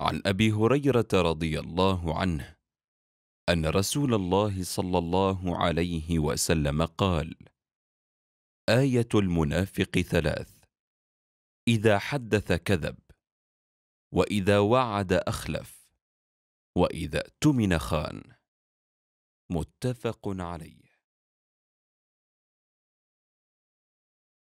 عن ابي هريره رضي الله عنه ان رسول الله صلى الله عليه وسلم قال ايه المنافق ثلاث اذا حدث كذب واذا وعد اخلف واذا اؤتمن خان متفق عليه